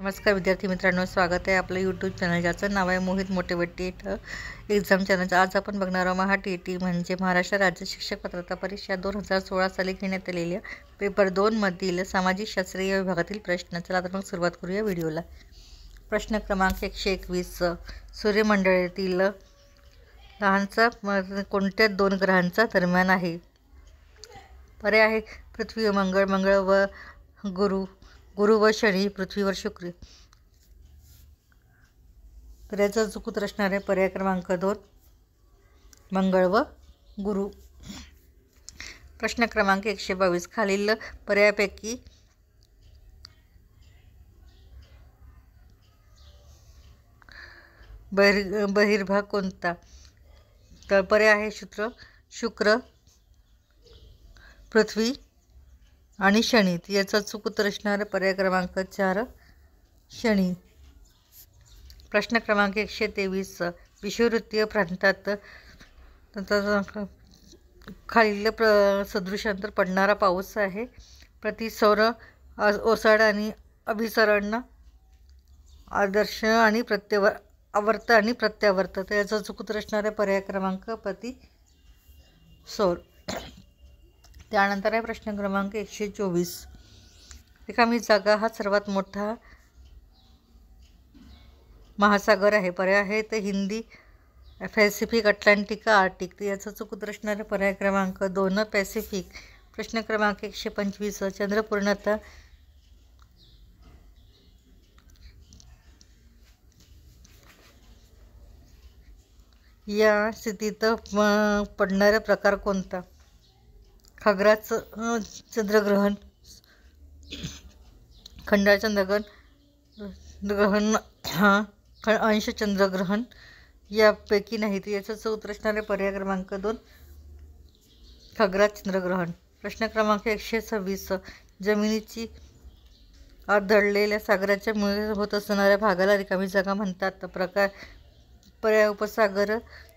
नमस्कार विद्यार्थी मित्रांनो स्वागत आहे आपलं यूट्यूब चॅनल ज्याचं नाव आहे मोहित मोटिवेटेड एक्झाम चॅनलचं आज आपण बघणार आहोत महा टी टी e म्हणजे महाराष्ट्र राज्य शिक्षक पात्रता परीक्षा दोन हजार सोळा साली घेण्यात आलेल्या पेपर दोनमधील सामाजिक शास्त्रीय विभागातील प्रश्न चला तर मग सुरुवात करूया व्हिडिओला प्रश्न क्रमांक एकशे एकवीस सूर्यमंडळीतील लहानचा कोणत्या दोन ग्रहांचा दरम्यान आहे पर्याय आहे पृथ्वी मंगळ मंगळ व गुरु गुरु व शनी पृथ्वीवर शुक्र तर याचा चुकूत असणारे पर्याय क्रमांक दोन मंगळ व गुरु प्रश्न क्रमांक एकशे बावीस खालील पर्यायापैकी बहिर् बहिर्भाग कोणता तर पर्याय आहे शुक्र शुक्र पृथ्वी आणि शणी याचा चूक उत्तर असणार पर्याय क्रमांक चार शणी प्रश्न क्रमांक एकशे तेवीस विषुववृत्तीय प्रांतात खालील प्र सदृशांतर पडणारा पाऊस आहे प्रति प्रतिसौर ओसाड आणि अभिसरण आदर्श आणि प्रत्यव आवर्त आणि प्रत्यावर्त तर याचा चुकूत असणारा पर्याय क्रमांक प्रति सौर त्यानंतर आहे प्रश्न क्रमांक एकशे चोवीस रिकामी जागा हा सर्वात मोठा महासागर आहे पर्याय आहे ते हिंदी पॅसिफिक अटलांटिका आर्टिक तर याचा चुकूत असणारे पर्याय क्रमांक दोन पॅसिफिक प्रश्न क्रमांक एकशे पंचवीस चंद्रपूर्णता या स्थितीत पडणारा प्रकार कोणता खगराचं चंद्रग्रहण खंडाळ चंद्रग्रहण ग्रहण हा ख अंश चंद्रग्रहण यापैकी नाहीत याचा उत्तर असणारे पर्याय क्रमांक दोन खगरा चंद्रग्रहण प्रश्न क्रमांक एकशे सव्वीस जमिनीची आदळलेल्या सागराच्या मुळे होत असणाऱ्या भागाला रिकामी जागा म्हणतात प्रकार पर्याय उपसागर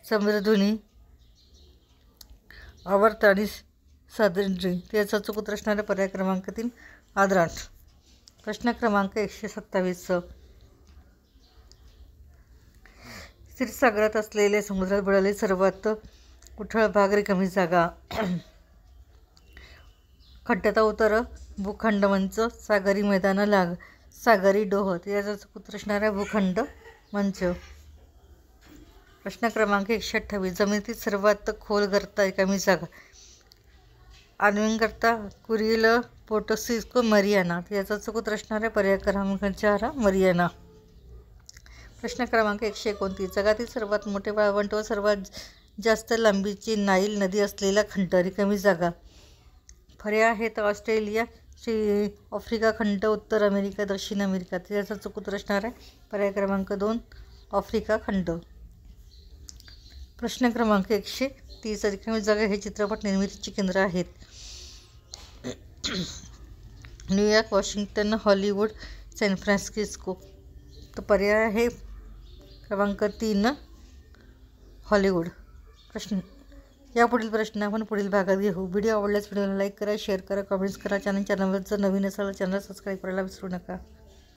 समुद्रधुनी आवर्त आणि सादरीकरण याचा चुकत असणाऱ्या पर्याय क्रमांक तीन आदराठ प्रश्न क्रमांक एकशे सत्तावीस क्षीरसागरात असलेले समुद्रात बुडाले सर्वात कुठळ भाग रिकामी जागा खड्ड्याचा उतर भूखंड मंच सागरी मैदान लाग सागरी डोह याचा चुकत असणाऱ्या भूखंड मंच प्रश्न क्रमांक एकशे अठ्ठावीस जमिनीतील सर्वात खोल गर्ता रिकामी जागा आण्विकरता कुरिल पोटोसिस्को मरियाना याचा चुकूत असणाऱ्या पर्याय क्रमांकांच्या मरियाना प्रश्न क्रमांक एकशे एकोणतीस जगातील सर्वात मोठे वाळवंट व सर्वात जास्त लांबीची नाईल नदी असलेला खंड कमी जागा फर्या आहेत ऑस्ट्रेलिया श्री आफ्रिका खंड उत्तर अमेरिका दक्षिण अमेरिका याचा चुकूत असणार आहे पर्याय क्रमांक दोन आफ्रिका खंड प्रश्न क्रमांक एकशे ती रिकामी जागा हे चित्रपट निर्मितीची केंद्र आहेत New York Washington Hollywood San Francisco तर पर्याय आहे क्रमांक तीन हॉलिवूड प्रश्न या पुढील प्रश्न आपण पुढील भागात घेऊ व्हिडिओ आवडल्यास व्हिडिओला लाईक करा शेअर करा कमेंट्स करा चॅनल चॅनलवर जर नवीन असाल चॅनल सबस्क्राईब करायला विसरू नका